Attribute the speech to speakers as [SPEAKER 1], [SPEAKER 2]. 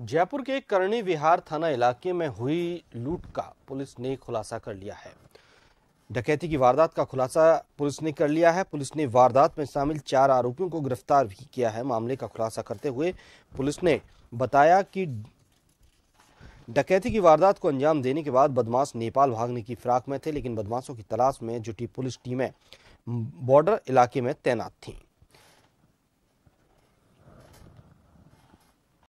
[SPEAKER 1] जयपुर के करणी विहार थाना इलाके में हुई लूट का पुलिस ने खुलासा कर लिया है डकैती की वारदात का खुलासा पुलिस ने कर लिया है पुलिस ने वारदात में शामिल चार आरोपियों को गिरफ्तार भी किया है मामले का खुलासा करते हुए पुलिस ने बताया कि डकैती की वारदात को अंजाम देने के बाद बदमाश नेपाल भागने की फिराक में थे लेकिन बदमाशों की तलाश में जुटी पुलिस टीमें बॉर्डर इलाके में तैनात थीं